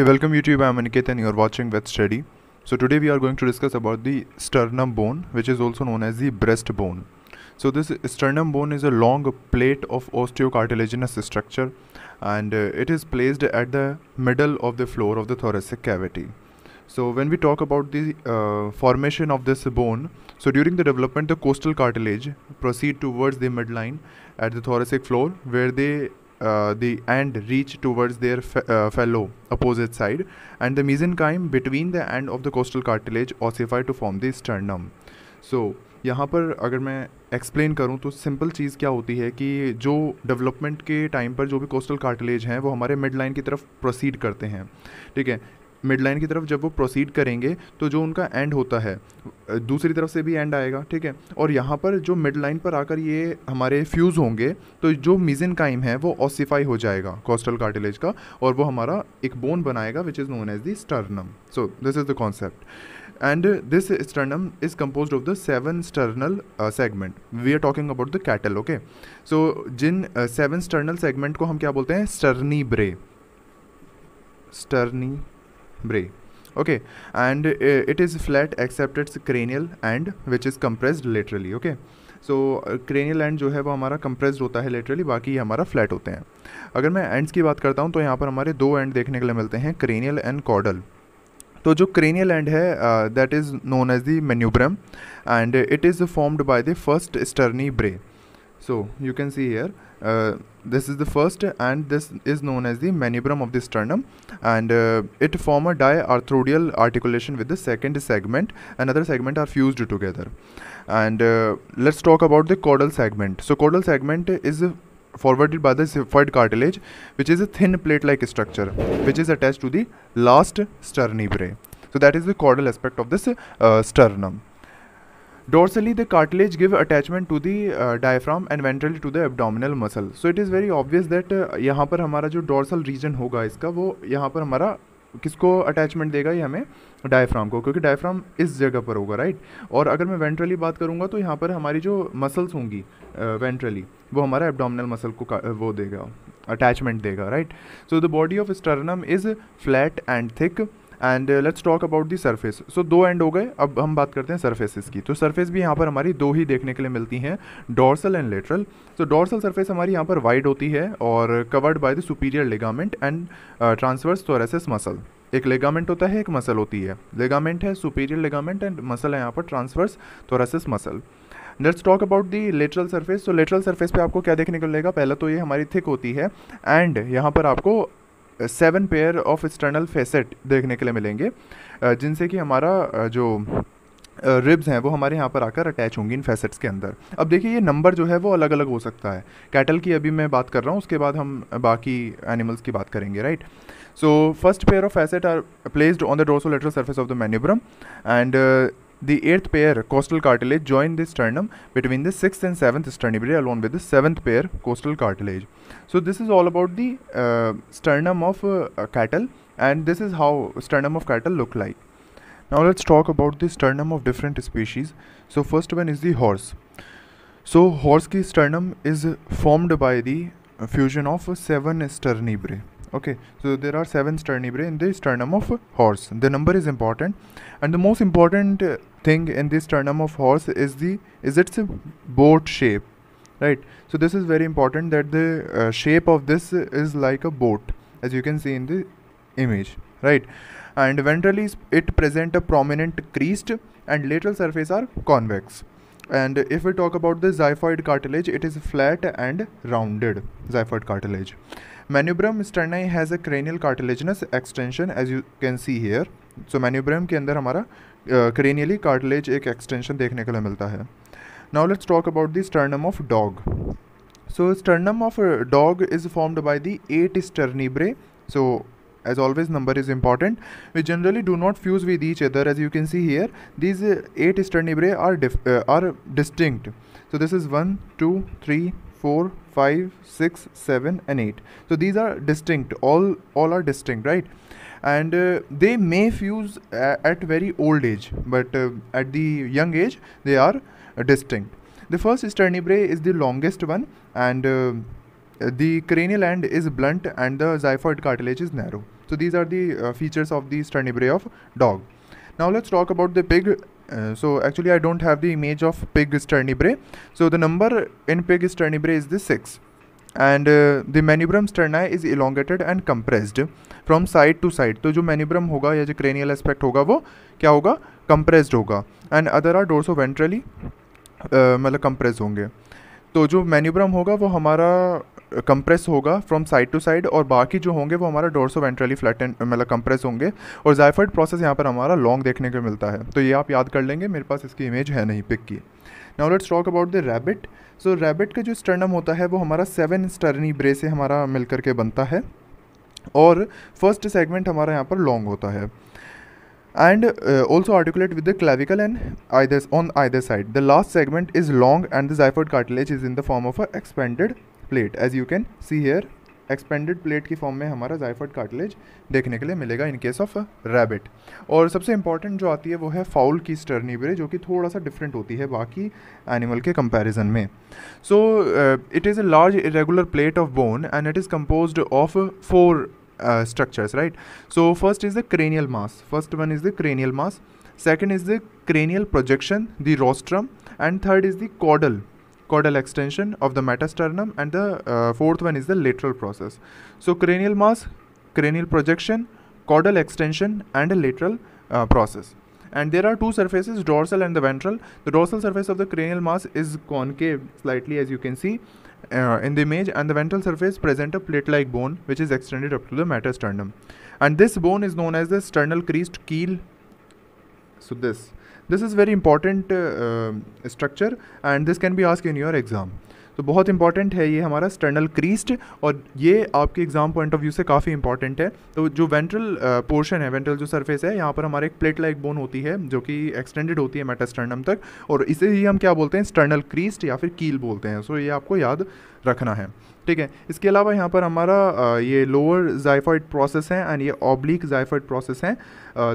Hey welcome YouTube, I'm Aniket and you're watching Vet Study. So today we are going to discuss about the sternum bone which is also known as the breast bone. So this sternum bone is a long plate of osteocartilaginous structure and uh, it is placed at the middle of the floor of the thoracic cavity. So when we talk about the uh, formation of this bone, so during the development, the costal cartilage proceed towards the midline at the thoracic floor, where they the end reach towards their fe- uh, fellow opposite side and the mesenchyme between the end of the costal cartilage ossify to form the sternum so यहाँ पर अगर मैं explain करूँ तो simple चीज़ क्या होती है कि जो डेवलपमेंट के टाइम पर जो भी कोस्टल कार्टिलेज हैं वो हमारे मिड लाइन की तरफ प्रोसीड करते हैं ठीक है मिड लाइन की तरफ जब वो प्रोसीड करेंगे तो जो उनका एंड होता है दूसरी तरफ से भी एंड आएगा ठीक है और यहाँ पर जो मिड लाइन पर आकर ये हमारे फ्यूज़ होंगे तो जो मिजिन काइम है वो ऑसिफाई हो जाएगा कॉस्टल कार्टिलेज का और वो हमारा एक बोन बनाएगा which is known as the sternum so this is the concept and this sternum is compose of the seven sternal segment we are talking about the cattle okay so जिन seven sternal segment को हम क्या बोलते हैं sternebrae sternebrae Bray. Okay, and uh, it is flat except its cranial end which is compressed laterally. Okay, so cranial end जो है वो हमारा कंप्रेस्ड होता है लिटरली बाकी ये हमारा फ्लैट होते हैं अगर मैं एंड्स की बात करता हूँ तो यहाँ पर हमारे दो एंड देखने के लिए मिलते हैं क्रेनियल एंड कॉडल तो जो क्रेनियल एंड है that is known as the manubrium and it is formed by the first sternebrae so you can see here uh, this is the first and this is known as the manubrium of the sternum and uh, it form a diarthrodial articulation with the second segment another segment are fused together and uh, let's talk about the caudal segment so caudal segment is forwarded by the xiphoid cartilage which is a thin plate like structure which is attached to the last sternibrae so that is the caudal aspect of this uh, sternum Dorsally, the cartilage give attachment to the uh, diaphragm and ventrally to the abdominal muscle. So it is very obvious that uh, यहाँ पर हमारा जो dorsal region होगा इसका वो यहाँ पर हमारा किसको अटैचमेंट देगा ये हमें डायफ्राम को क्योंकि डायफ्राम इस जगह पर होगा राइट और अगर मैं वेंट्रली बात करूँगा तो यहाँ पर हमारी जो मसल्स होंगी वेंट्रली uh, वो हमारा एब्डोमिनल मसल को uh, वो देगा अटैचमेंट देगा right so the body of sternum is flat and thick and let's talk about the surface so दो एंड हो गए अब हम बात करते हैं सर्फेसिस की तो सर्फेस भी यहाँ पर हमारी दो ही देखने के लिए मिलती हैं dorsal and lateral so dorsal surface हमारी यहाँ पर वाइड होती है और covered by the superior ligament and transverse thoracis muscle एक लेगामेंट होता है एक मसल होती है लेगामेंट है सुपीरियर लेगामेंट एंड मसल है यहाँ पर transverse thoracis muscle let's talk about the lateral surface तो लेटरल सर्फेस पे आपको क्या देखने को मिलेगा पहले तो ये हमारी थिक होती है एंड यहाँ पर आपको seven pair of external facet देखने के लिए मिलेंगे जिनसे कि हमारा जो रिब्स हैं वो हमारे यहाँ पर आकर अटैच होंगी इन फैसेट्स के अंदर अब देखिए ये नंबर जो है वो अलग अलग हो सकता है कैटल की अभी मैं बात कर रहा हूँ उसके बाद हम बाकी एनिमल्स की बात करेंगे right so first pair of facet are placed on the lateral surface of the manubrium and The eighth pair costal cartilage join the sternum between the sixth and seventh sternibuli along with the seventh pair costal cartilage. So this is all about the uh, sternum of uh, cattle and this is how sternum of cattle look like. Now let's talk about the sternum of different species. So first one is the horse. So horse ki sternum is formed by the fusion of seven sternebrae okay so there are seven sternibrae in the sternum of horse the number is important and the most important uh, thing in the sternum of horse is the is its boat shape right so this is very important that the uh, shape of this is like a boat as you can see in the image right and ventrally it present a prominent creased and lateral surface are convex and if we talk about the xiphoid cartilage it is flat and rounded xiphoid cartilage manubrium sternae has a cranial cartilaginous extension as you can see here so manubrium ke andar hamara cranially cartilage ek extension dekhne ko milta hai now let's talk about the sternum of dog so sternum of a dog is formed by the eight sternibrae so as always number is important we generally do not fuse with each other as you can see here these uh, eight sternibrae are uh, are distinct so this is 1 2 3 4 5 6 7 and 8 so these are distinct all all are distinct right and uh, they may fuse uh, at very old age but uh, at the young age they are distinct the first sternibrae is the longest one and uh, The cranial end is blunt and the xiphoid cartilage is narrow. So these are the uh, features of the sternibrae of dog. Now let's talk about the pig. Uh, so actually I don't have the image of pig sternibrae. So the number in pig sternibrae is the 6 and and the manubrium sterni is elongated and compressed from side to side तो जो मैन्यूब्रम होगा या जो cranial aspect होगा वो क्या होगा compressed होगा and other are dorso uh, मतलब compressed होंगे तो जो manubrium होगा वो हमारा कंप्रेस होगा फ्रॉम साइड टू साइड और बाकी जो होंगे वो हमारा डोरसो वेंट्रली फ्लैट मतलब कंप्रेस होंगे और जायफर्ड प्रोसेस यहाँ पर हमारा लॉन्ग देखने को मिलता है तो ये आप याद कर लेंगे मेरे पास इसकी इमेज है नहीं पिक की now let's talk about the rabbit so rabbit का जो स्टर्नम होता है वो हमारा सेवन स्टर्नी ब्रे से हमारा मिल करके बनता है और फर्स्ट सेगमेंट हमारा यहाँ पर लॉन्ग होता है and also articulate with the the and I on I either the last segment is long and and the xiphoid cartilage is in the form of a plate as you can see here expanded plate की form में हमारा जायफर्ड cartilage देखने के लिए मिलेगा in case of rabbit और सबसे important जो आती है वो है फाउल की स्टर्नीबरे जो कि थोड़ा सा डिफरेंट होती है बाकी एनिमल के कंपैरिजन में so it is a large irregular plate of bone and it is compose of four structures right so first is the cranial mass first one is the cranial mass second is the cranial projection the rostrum and third is the caudal caudal extension of the metasternum and the uh, fourth one is the lateral process so cranial mass cranial projection caudal extension and a lateral uh, process and there are two surfaces dorsal and the ventral the dorsal surface of the cranial mass is concave slightly as you can see uh, in the image and the ventral surface present a plate like bone which is extended up to the metasternum and this bone is known as the sternal creased keel so this this is very important uh, uh, structure and this can be asked in your exam तो बहुत important है ये हमारा sternal Crest और ये आपके exam point of view से काफ़ी इंपॉर्टेंट है तो जो वेंट्रल पोर्शन है वेंट्रल जो सरफेस है यहाँ पर हमारे एक प्लेट लाइक बोन होती है जो कि एक्सटेंडेड होती है मेटास्टर्नम तक और इसे ही हम क्या बोलते हैं स्टर्नल क्रीस्ट या फिर कील बोलते हैं सो ये आपको याद रखना है ठीक है इसके अलावा यहाँ पर हमारा ये लोअर जायफाइड प्रोसेस है एंड ये ऑब्लिक जायफाइड प्रोसेस है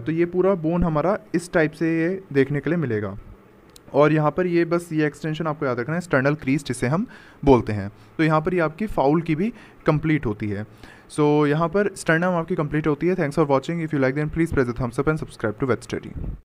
तो ये पूरा बोन हमारा इस टाइप से ये देखने के लिए मिलेगा और यहाँ पर ये बस ये एक्सटेंशन आपको याद रखना है एक्सटर्नल क्रीज जिसे हम बोलते हैं तो यहाँ पर ये यह आपकी फाउल की भी कंप्लीट होती है सो so, यहाँ पर स्टर्नम आपकी कंप्लीट होती है thanks for watching if you like then please press thumbs up and subscribe to vet study